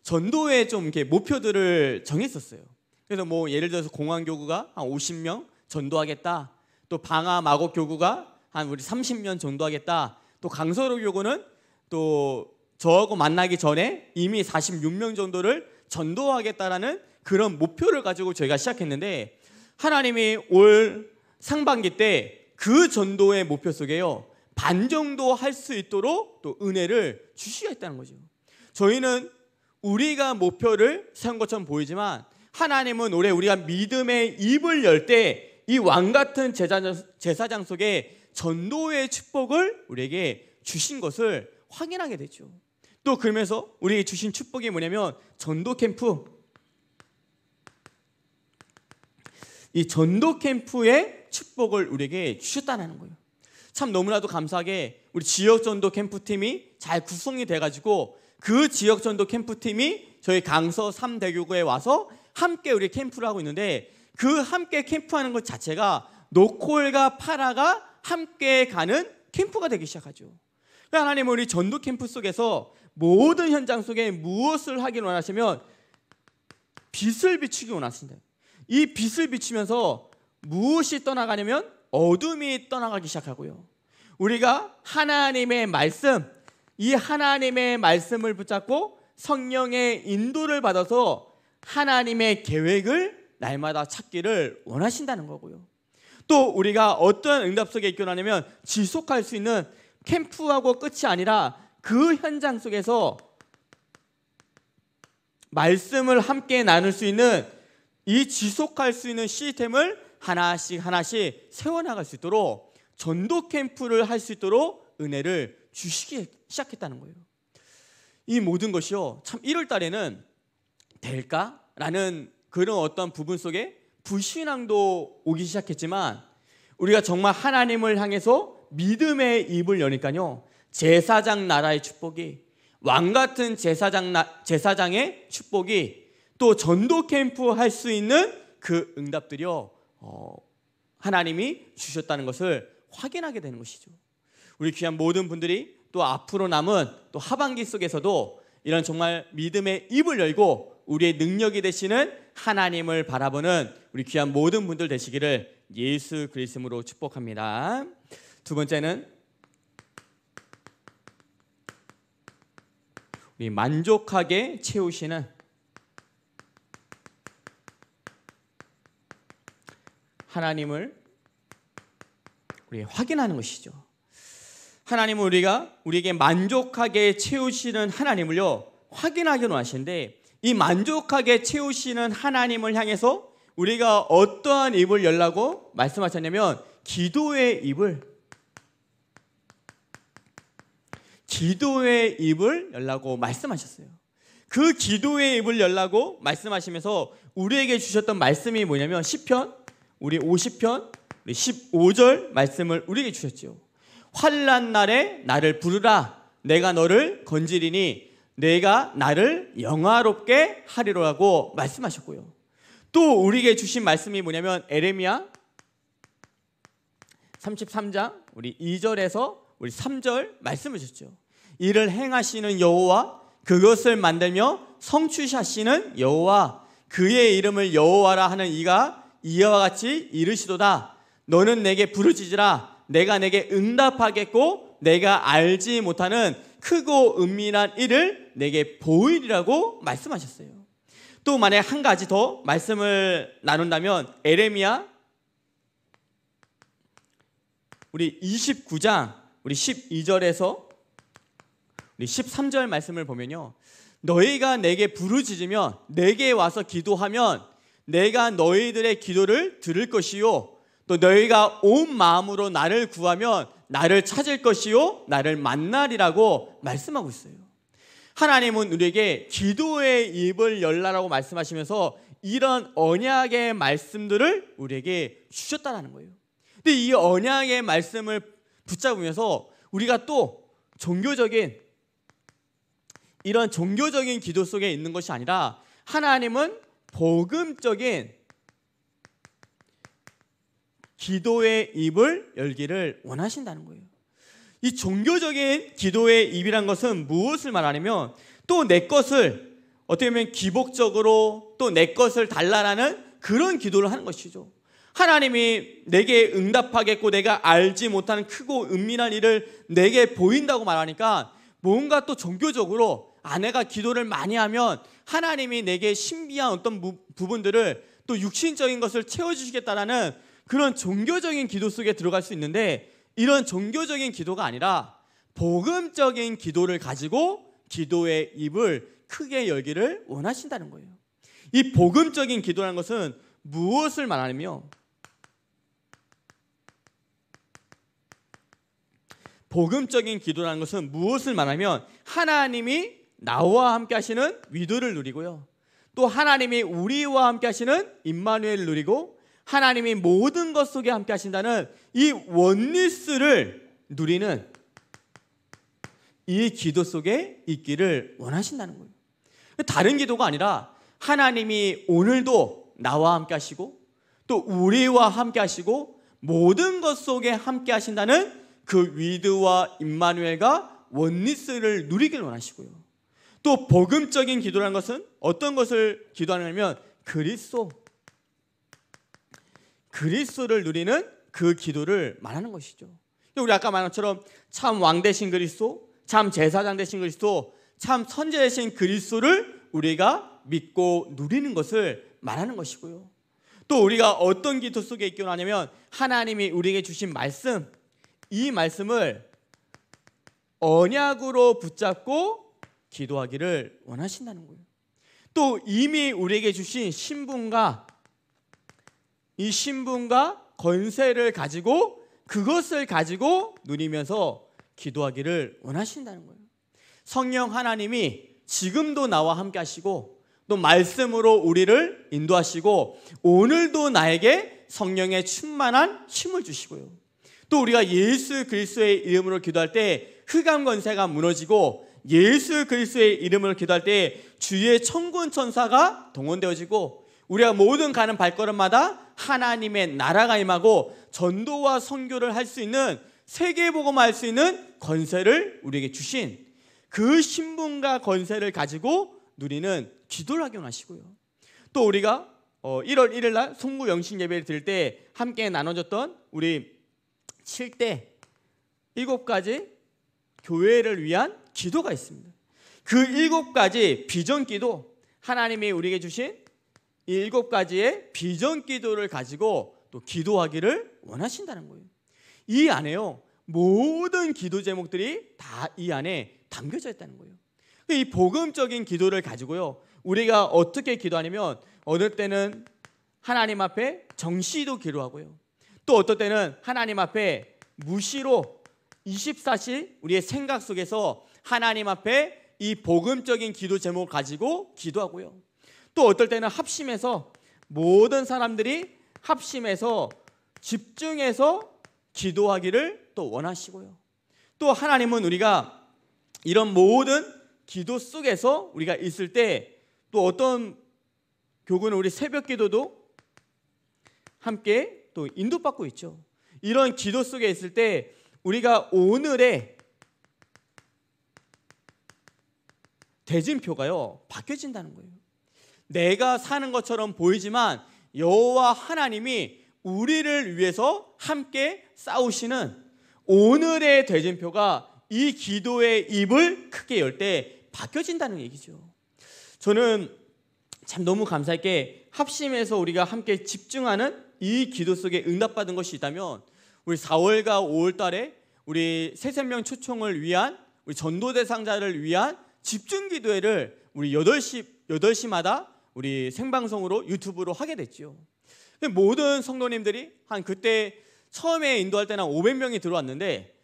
전도의 좀 이렇게 목표들을 정했었어요. 그래서 뭐 예를 들어서 공항 교구가 한 50명 전도하겠다. 또 방화 마곡 교구가 한 우리 30명 전도하겠다. 또 강서로 교구는 또 저하고 만나기 전에 이미 46명 정도를 전도하겠다라는 그런 목표를 가지고 저희가 시작했는데 하나님이 올 상반기 때 그 전도의 목표 속에요. 반 정도 할 수 있도록 또 은혜를 주시겠다는 거죠. 저희는 우리가 목표를 세운 것처럼 보이지만 하나님은 올해 우리가 믿음의 입을 열 때 이 왕 같은 제사장 속에 전도의 축복을 우리에게 주신 것을 확인하게 되죠. 또 그러면서 우리에게 주신 축복이 뭐냐면 전도 캠프. 이 전도 캠프의 축복을 우리에게 주셨다는 거예요. 참 너무나도 감사하게 우리 지역 전도 캠프 팀이 잘 구성이 돼가지고 그 지역 전도 캠프팀이 저희 강서 3대교구에 와서 함께 우리 캠프를 하고 있는데 그 함께 캠프하는 것 자체가 노콜과 파라가 함께 가는 캠프가 되기 시작하죠. 그러니까 하나님은 우리 전도 캠프 속에서 모든 현장 속에 무엇을 하길 원하시면 빛을 비추기 원하신다. 이 빛을 비추면서 무엇이 떠나가냐면 어둠이 떠나가기 시작하고요. 우리가 하나님의 말씀, 이 하나님의 말씀을 붙잡고 성령의 인도를 받아서 하나님의 계획을 날마다 찾기를 원하신다는 거고요. 또 우리가 어떤 응답 속에 있기로 냐면 지속할 수 있는 캠프하고 끝이 아니라 그 현장 속에서 말씀을 함께 나눌 수 있는 이 지속할 수 있는 시스템을 하나씩 하나씩 세워나갈 수 있도록 전도 캠프를 할 수 있도록 은혜를 주시기 시작했다는 거예요. 이 모든 것이요. 참 1월 달에는 될까? 라는 그런 어떤 부분 속에 불신앙도 오기 시작했지만 우리가 정말 하나님을 향해서 믿음의 입을 여니까요. 제사장 나라의 축복이 왕 같은 제사장 나, 제사장의 축복이 또 전도 캠프 할 수 있는 그 응답들이요. 어, 하나님이 주셨다는 것을 확인하게 되는 것이죠. 우리 귀한 모든 분들이 또 앞으로 남은 또 하반기 속에서도 이런 정말 믿음의 입을 열고 우리의 능력이 되시는 하나님을 바라보는 우리 귀한 모든 분들 되시기를 예수 그리스도로 축복합니다. 두 번째는 우리 만족하게 채우시는 하나님을 우리 확인하는 것이죠. 하나님은 우리가 우리에게 만족하게 채우시는 하나님을요 확인하기 원하시는데 이 만족하게 채우시는 하나님을 향해서 우리가 어떠한 입을 열라고 말씀하셨냐면 기도의 입을 기도의 입을 열라고 말씀하셨어요. 그 기도의 입을 열라고 말씀하시면서 우리에게 주셨던 말씀이 뭐냐면 1 0편 우리 50편 우리 15절 말씀을 우리에게 주셨지요. 환란 날에 나를 부르라 내가 너를 건지리니 내가 나를 영화롭게 하리로라고 말씀하셨고요. 또 우리에게 주신 말씀이 뭐냐면 에레미야 33장 우리 2절에서 우리 3절 말씀을 주셨죠. 이를 행하시는 여호와 그것을 만들며 성취하시는 여호와 그의 이름을 여호와라 하는 이가 이와 같이 이르시도다 너는 내게 부르짖으라 내가 내게 응답하겠고 내가 알지 못하는 크고 은밀한 일을 내게 보이리라고 말씀하셨어요. 또 만약 한 가지 더 말씀을 나눈다면 에레미야 우리 29장 우리 12절에서 우리 13절 말씀을 보면요. 너희가 내게 부르짖으면 내게 와서 기도하면 내가 너희들의 기도를 들을 것이요 또 너희가 온 마음으로 나를 구하면 나를 찾을 것이요 나를 만날이라고 말씀하고 있어요. 하나님은 우리에게 기도의 입을 열라라고 말씀하시면서 이런 언약의 말씀들을 우리에게 주셨다라는 거예요. 근데 이 언약의 말씀을 붙잡으면서 우리가 또 종교적인 이런 종교적인 기도 속에 있는 것이 아니라 하나님은 복음적인 기도의 입을 열기를 원하신다는 거예요. 이 종교적인 기도의 입이란 것은 무엇을 말하냐면 또 내 것을 어떻게 보면 기복적으로 또 내 것을 달라라는 그런 기도를 하는 것이죠. 하나님이 내게 응답하겠고 내가 알지 못하는 크고 은밀한 일을 내게 보인다고 말하니까 뭔가 또 종교적으로 아내가 기도를 많이 하면 하나님이 내게 신비한 어떤 부분들을 또 육신적인 것을 채워주시겠다라는 그런 종교적인 기도 속에 들어갈 수 있는데 이런 종교적인 기도가 아니라 복음적인 기도를 가지고 기도의 입을 크게 열기를 원하신다는 거예요. 이 복음적인 기도라는 것은 무엇을 말하냐며 복음적인 기도라는 것은 무엇을 말하면 하나님이 나와 함께 하시는 위도를 누리고요. 또 하나님이 우리와 함께 하시는 임마누엘을 누리고 하나님이 모든 것 속에 함께 하신다는 이 원리스를 누리는 이 기도 속에 있기를 원하신다는 거예요. 다른 기도가 아니라 하나님이 오늘도 나와 함께 하시고 또 우리와 함께 하시고 모든 것 속에 함께 하신다는 그 위드와 임마누엘과 원리스를 누리길 원하시고요. 또 복음적인 기도라는 것은 어떤 것을 기도하냐면 그리스도 그리스도를 누리는 그 기도를 말하는 것이죠. 우리 아까 말한 것처럼 참 왕 대신 그리스도, 참 제사장 대신 그리스도, 참 선제 대신 그리스도를 우리가 믿고 누리는 것을 말하는 것이고요. 또 우리가 어떤 기도 속에 있기는 하냐면 하나님이 우리에게 주신 말씀 이 말씀을 언약으로 붙잡고 기도하기를 원하신다는 거예요. 또 이미 우리에게 주신 신분과 이 신분과 권세를 가지고 그것을 가지고 누리면서 기도하기를 원하신다는 거예요. 성령 하나님이 지금도 나와 함께 하시고 또 말씀으로 우리를 인도하시고 오늘도 나에게 성령의 충만한 힘을 주시고요. 또 우리가 예수 그리스도의 이름으로 기도할 때 흑암 권세가 무너지고 예수 그리스도의 이름으로 기도할 때 주의 천군 천사가 동원되어지고 우리가 모든 가는 발걸음마다 하나님의 나라가 임하고 전도와 선교를 할 수 있는 세계복음할 수 있는 권세를 우리에게 주신 그 신분과 권세를 가지고 누리는 기도를 하기원 하시고요. 또 우리가 1월 어, 1일 날 송구 영신 예배를 드릴 때 함께 나눠줬던 우리 7대 7가지 교회를 위한 기도가 있습니다. 그7 가지 비전 기도 하나님이 우리에게 주신 이 일곱 가지의 비전 기도를 가지고 또 기도하기를 원하신다는 거예요. 이 안에요. 모든 기도 제목들이 다 이 안에 담겨져 있다는 거예요. 이 복음적인 기도를 가지고요. 우리가 어떻게 기도하냐면 어느 때는 하나님 앞에 정시도 기도하고요. 또 어떨 때는 하나님 앞에 무시로 24시 우리의 생각 속에서 하나님 앞에 이 복음적인 기도 제목을 가지고 기도하고요. 또 어떨 때는 합심해서 모든 사람들이 합심해서 집중해서 기도하기를 또 원하시고요. 또 하나님은 우리가 이런 모든 기도 속에서 우리가 있을 때 또 어떤 교구는 우리 새벽 기도도 함께 또 인도받고 있죠. 이런 기도 속에 있을 때 우리가 오늘의 대진표가요 바뀌어진다는 거예요. 내가 사는 것처럼 보이지만 여호와 하나님이 우리를 위해서 함께 싸우시는 오늘의 대진표가 이 기도의 입을 크게 열 때 바뀌어진다는 얘기죠. 저는 참 너무 감사할 게 합심해서 우리가 함께 집중하는 이 기도 속에 응답받은 것이 있다면 우리 4월과 5월 달에 우리 새생명 초청을 위한 우리 전도 대상자를 위한 집중 기도회를 우리 8시 8시마다 우리 생방송으로 유튜브로 하게 됐죠. 모든 성도님들이 한 그때 처음에 인도할 때는 한 500명이 들어왔는데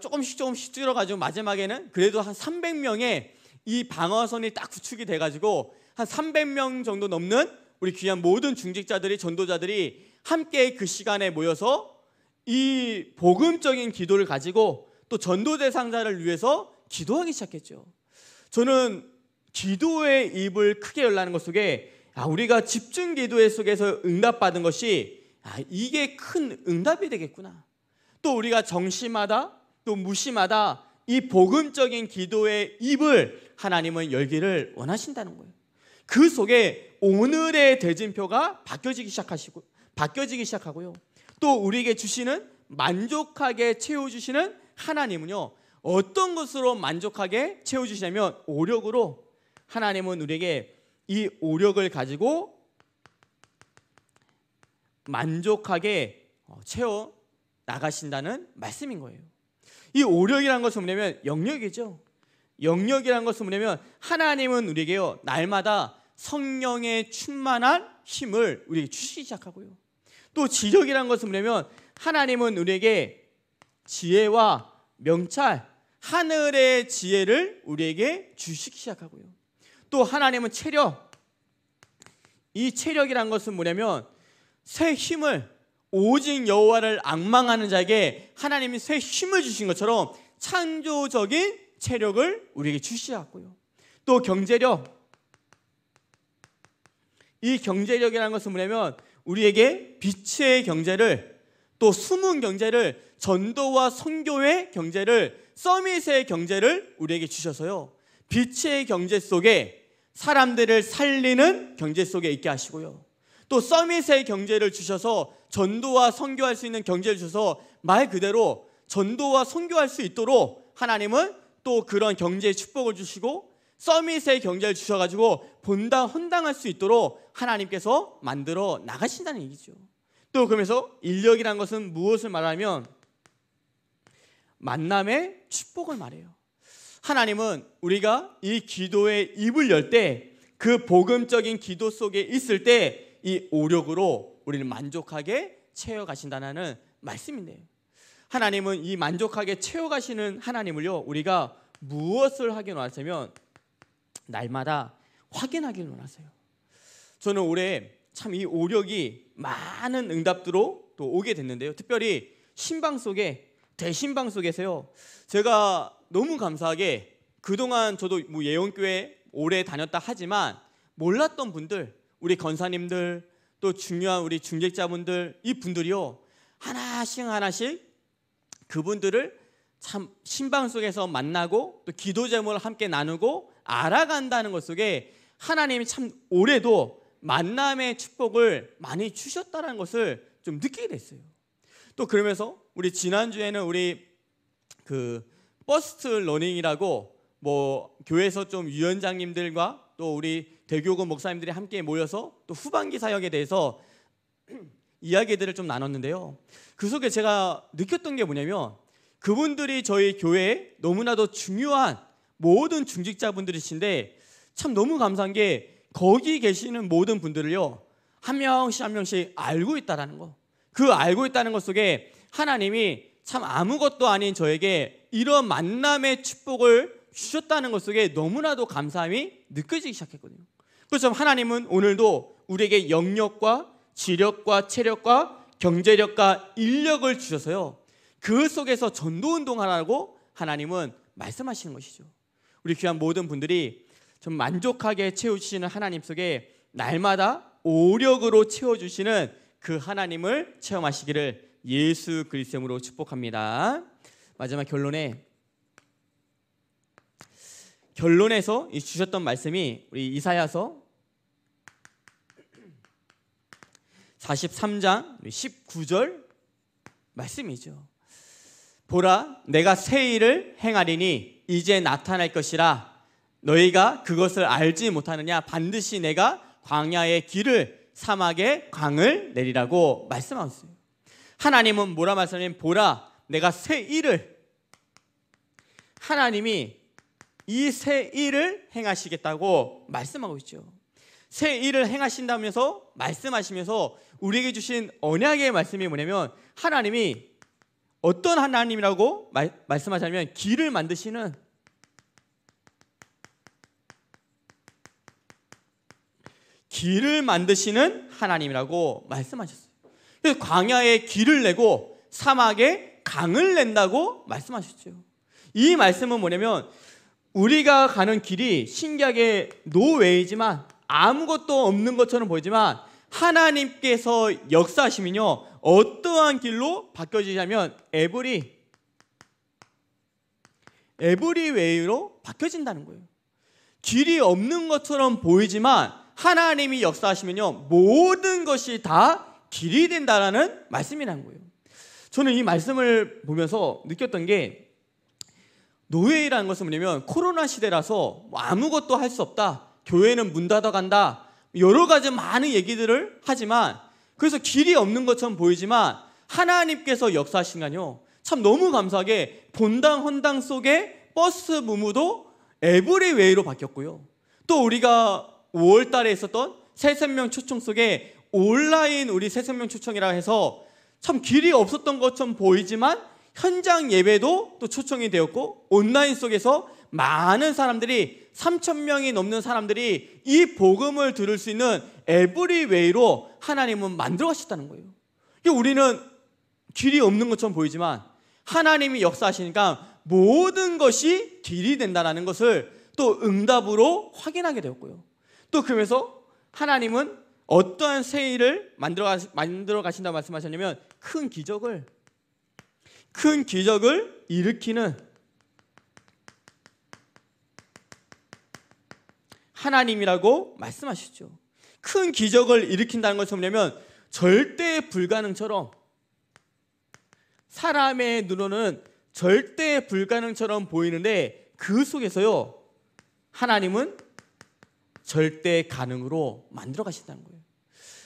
조금씩 조금씩 줄어가지고 마지막에는 그래도 한 300명의 이 방어선이 딱 구축이 돼가지고 한 300명 정도 넘는 우리 귀한 모든 중직자들이 전도자들이 함께 그 시간에 모여서 이 복음적인 기도를 가지고 또 전도 대상자를 위해서 기도하기 시작했죠. 저는 기도의 입을 크게 열라는 것 속에 아, 우리가 집중 기도의 속에서 응답받은 것이 아, 이게 큰 응답이 되겠구나. 또 우리가 정심하다 또 무심하다 이 복음적인 기도의 입을 하나님은 열기를 원하신다는 거예요. 그 속에 오늘의 대진표가 바뀌어지기 시작하시고 바뀌어지기 시작하고요. 또 우리에게 주시는 만족하게 채워 주시는 하나님은요. 어떤 것으로 만족하게 채워 주시냐면 오력으로 하나님은 우리에게 이 오력을 가지고 만족하게 어, 채워 나가신다는 말씀인 거예요. 이 오력이란 것은 뭐냐면 영역이죠. 영역이란 것은 뭐냐면 하나님은 우리에게요 날마다 성령의 충만한 힘을 우리에게 주시기 시작하고요. 또 지력이란 것은 뭐냐면 하나님은 우리에게 지혜와 명찰 하늘의 지혜를 우리에게 주시기 시작하고요. 또 하나님은 체력. 이 체력이란 것은 뭐냐면 새 힘을 오직 여호와를 악망하는 자에게 하나님이 새 힘을 주신 것처럼 창조적인 체력을 우리에게 주시하고요. 또 경제력. 이 경제력이라는 것은 뭐냐면 우리에게 빛의 경제를 또 숨은 경제를 전도와 선교의 경제를 서밋의 경제를 우리에게 주셔서요. 빛의 경제 속에 사람들을 살리는 경제 속에 있게 하시고요. 또 서밋의 경제를 주셔서 전도와 선교할 수 있는 경제를 주셔서 말 그대로 전도와 선교할 수 있도록 하나님은 또 그런 경제의 축복을 주시고 서밋의 경제를 주셔가지고 본당 헌당할 수 있도록 하나님께서 만들어 나가신다는 얘기죠. 또 그러면서 인력이란 것은 무엇을 말하면 만남의 축복을 말해요. 하나님은 우리가 이기도에 입을 열 때 그 복음적인 기도 속에 있을 때 이 오력으로 우리를 만족하게 채워 가신다는 말씀인데요. 하나님은 이 만족하게 채워 가시는 하나님을요. 우리가 무엇을 하길 원하냐면 날마다 확인하길 원하세요. 저는 올해 참 이 오력이 많은 응답들로 또 오게 됐는데요. 특별히 신방 속에 대신방 속에서요. 제가 너무 감사하게 그동안 저도 뭐 예원교회 오래 다녔다 하지만 몰랐던 분들, 우리 건사님들, 또 중요한 우리 중직자분들, 이 분들이요. 하나씩 하나씩 그분들을 참 신방 속에서 만나고 또 기도 제목을 함께 나누고 알아간다는 것 속에 하나님이 참 올해도 만남의 축복을 많이 주셨다는 것을 좀 느끼게 됐어요. 또 그러면서 우리 지난주에는 우리 그 버스트 러닝이라고 뭐 교회에서 좀 위원장님들과 또 우리 대교구 목사님들이 함께 모여서 또 후반기 사역에 대해서 이야기들을 좀 나눴는데요. 그 속에 제가 느꼈던 게 뭐냐면 그분들이 저희 교회에 너무나도 중요한 모든 중직자분들이신데 참 너무 감사한 게 거기 계시는 모든 분들을요 한 명씩 한 명씩 알고 있다라는 거. 그 알고 있다는 것 속에 하나님이 참 아무것도 아닌 저에게 이런 만남의 축복을 주셨다는 것 속에 너무나도 감사함이 느껴지기 시작했거든요. 그래서 하나님은 오늘도 우리에게 영력과 지력과 체력과 경제력과 인력을 주셔서요. 그 속에서 전도 운동하라고 하나님은 말씀하시는 것이죠. 우리 귀한 모든 분들이 좀 만족하게 채우시는 하나님 속에 날마다 오력으로 채워주시는 그 하나님을 체험하시기를 예수 그리스도 이름으로 축복합니다. 마지막 결론에 결론에서 주셨던 말씀이 우리 이사야서 43장 19절 말씀이죠. 보라 내가 새 일을 행하리니 이제 나타날 것이라 너희가 그것을 알지 못하느냐 반드시 내가 광야의 길을 사막의 광을 내리라고 말씀하셨어요. 하나님은 뭐라 말씀하냐면 보라 내가 새 일을 하나님이 이 새 일을 행하시겠다고 말씀하고 있죠. 새 일을 행하신다면서 말씀하시면서 우리에게 주신 언약의 말씀이 뭐냐면 하나님이 어떤 하나님이라고 말, 말씀하자면 길을 만드시는 길을 만드시는 하나님이라고 말씀하셨어요. 그 광야에 길을 내고 사막에 강을 낸다고 말씀하셨죠. 이 말씀은 뭐냐면 우리가 가는 길이 신기하게 노웨이지만 아무것도 없는 것처럼 보이지만 하나님께서 역사하시면요 어떠한 길로 바뀌어지냐면 에브리 에브리 웨이로 바뀌어진다는 거예요. 길이 없는 것처럼 보이지만 하나님이 역사하시면요 모든 것이 다 길이 된다라는 말씀이란 거예요. 저는 이 말씀을 보면서 느꼈던 게 노예라는 것은 뭐냐면 코로나 시대라서 뭐 아무것도 할 수 없다. 교회는 문 닫아 간다. 여러 가지 많은 얘기들을 하지만 그래서 길이 없는 것처럼 보이지만 하나님께서 역사하신간요. 참 너무 감사하게 본당 헌당 속에 버스 무무도 에브리웨이로 바뀌었고요. 또 우리가 5월 달에 있었던 새생명 초청 속에 온라인 우리 새생명 초청이라 해서 참 길이 없었던 것처럼 보이지만 현장 예배도 또 초청이 되었고 온라인 속에서 많은 사람들이 3천 명이 넘는 사람들이 이 복음을 들을 수 있는 에브리웨이로 하나님은 만들어 가셨다는 거예요. 우리는 길이 없는 것처럼 보이지만 하나님이 역사하시니까 모든 것이 길이 된다는 것을 또 응답으로 확인하게 되었고요. 또 그러면서 하나님은 어떠한 세일을 만들어 가시, 만들어 가신다 말씀하셨냐면 큰 기적을 큰 기적을 일으키는 하나님이라고 말씀하셨죠큰 기적을 일으킨다는 것은 뭐냐면 절대 불가능처럼 사람의 눈으로는 절대 불가능처럼 보이는데 그 속에서요 하나님은 절대 가능으로 만들어 가신다는 거예요.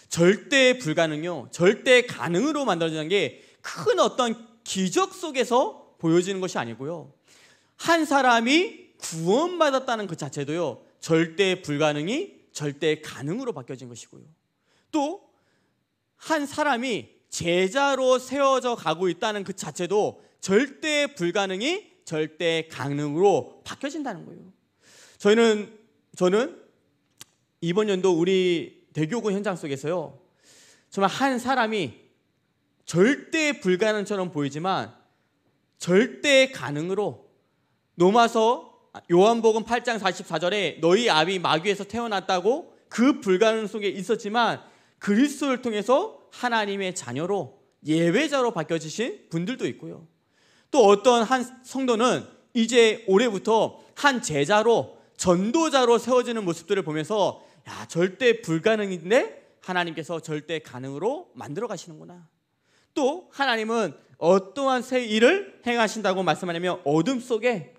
절대 불가능요, 절대 가능으로 만들어지는 게 큰 어떤 기적 속에서 보여지는 것이 아니고요. 한 사람이 구원받았다는 그 자체도요, 절대 불가능이 절대 가능으로 바뀌어진 것이고요. 또, 한 사람이 제자로 세워져 가고 있다는 그 자체도 절대 불가능이 절대 강능으로 바뀌어진다는 거예요. 저희는 저는 이번 연도 우리 대교구 현장 속에서요. 정말 한 사람이 절대 불가능처럼 보이지만 절대 가능으로 넘어서 요한복음 8장 44절에 너희 아비 마귀에서 태어났다고 그 불가능 속에 있었지만 그리스도를 통해서 하나님의 자녀로 예외자로 바뀌어지신 분들도 있고요. 또 어떤 한 성도는 이제 올해부터 한 제자로 전도자로 세워지는 모습들을 보면서 야, 절대 불가능인데 하나님께서 절대 가능으로 만들어 가시는구나. 또 하나님은 어떠한 새 일을 행하신다고 말씀하냐면 어둠 속에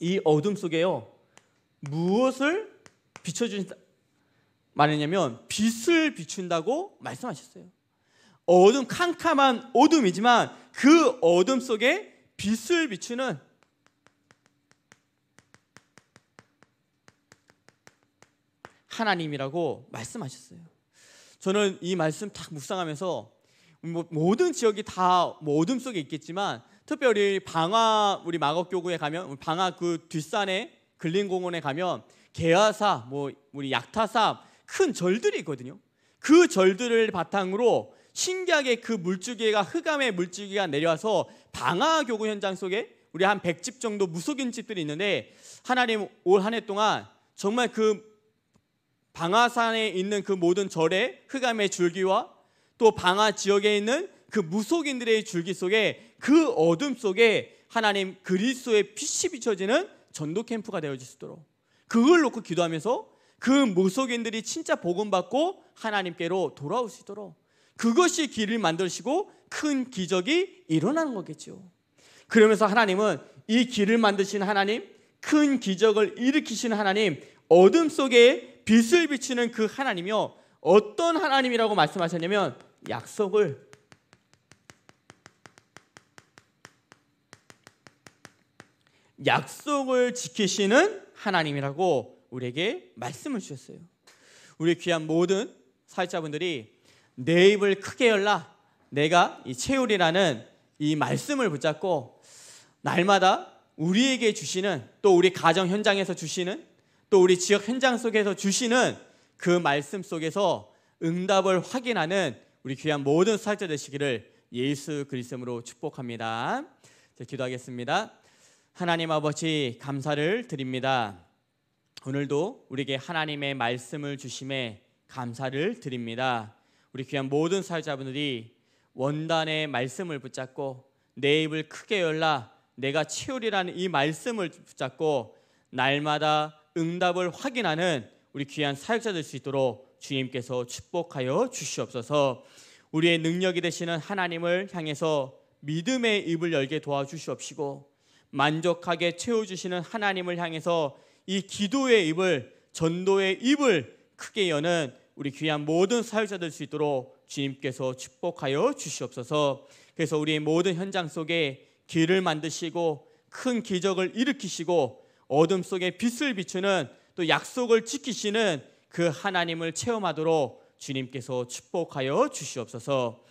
이 어둠 속에요. 무엇을 비춰 주신다 말했냐면 빛을 비춘다고 말씀하셨어요. 어둠 캄캄한 어둠이지만 그 어둠 속에 빛을 비추는 하나님이라고 말씀하셨어요. 저는 이 말씀 딱 묵상하면서 뭐 모든 지역이 다뭐 어둠 속에 있겠지만 특별히 방화 우리 마곡교구에 가면 방화 그 뒷산에 근린공원에 가면 개화사 뭐 우리 약타사 큰 절들이 있거든요. 그 절들을 바탕으로 신기하게 그 물줄기가 흑암의 물줄기가 내려와서 방화 교구 현장 속에 우리 한 100집 정도 무속인 집들이 있는데 하나님 올 한 해 동안 정말 그 방아산에 있는 그 모든 절의 흑암의 줄기와 또 방아 지역에 있는 그 무속인들의 줄기 속에 그 어둠 속에 하나님 그리스도의 빛이 비춰지는 전도 캠프가 되어질 수 있도록 그걸 놓고 기도하면서 그 무속인들이 진짜 복음 받고 하나님께로 돌아올 수 있도록 그것이 길을 만드시고 큰 기적이 일어나는 거겠죠 그러면서 하나님은 이 길을 만드신 하나님, 큰 기적을 일으키신 하나님, 어둠 속에 빛을 비추는 그 하나님이요 어떤 하나님이라고 말씀하셨냐면 약속을 약속을 지키시는 하나님이라고 우리에게 말씀을 주셨어요. 우리 귀한 모든 사역자분들이 내 입을 크게 열라 내가 이 채울이라는 이 말씀을 붙잡고 날마다 우리에게 주시는 또 우리 가정 현장에서 주시는 또 우리 지역 현장 속에서 주시는 그 말씀 속에서 응답을 확인하는 우리 귀한 모든 수학자 되시기를 예수 그리스도로 축복합니다. 자, 기도하겠습니다. 하나님 아버지 감사를 드립니다. 오늘도 우리에게 하나님의 말씀을 주심에 감사를 드립니다. 우리 귀한 모든 사역자분들이 원단의 말씀을 붙잡고 내 입을 크게 열라 내가 채우리라는 이 말씀을 붙잡고 날마다 응답을 확인하는 우리 귀한 사역자들 수 있도록 주님께서 축복하여 주시옵소서. 우리의 능력이 되시는 하나님을 향해서 믿음의 입을 열게 도와주시옵시고 만족하게 채워주시는 하나님을 향해서 이 기도의 입을 전도의 입을 크게 여는 우리 귀한 모든 사역자들 수 있도록 주님께서 축복하여 주시옵소서. 그래서 우리의 모든 현장 속에 길을 만드시고 큰 기적을 일으키시고 어둠 속에 빛을 비추는 또 약속을 지키시는 그 하나님을 체험하도록 주님께서 축복하여 주시옵소서.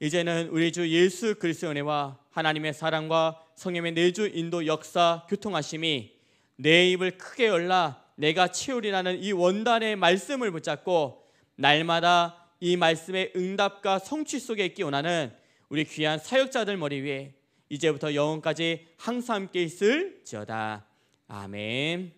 이제는 우리 주 예수 그리스도의 은혜와 하나님의 사랑과 성령의 내주 인도 역사 교통하심이 내 입을 크게 열라 내가 채우리라는 이 원단의 말씀을 붙잡고 날마다 이 말씀의 응답과 성취 속에 끼어나는 우리 귀한 사역자들 머리 위에 이제부터 영원까지 항상 함께 있을지어다. 아멘.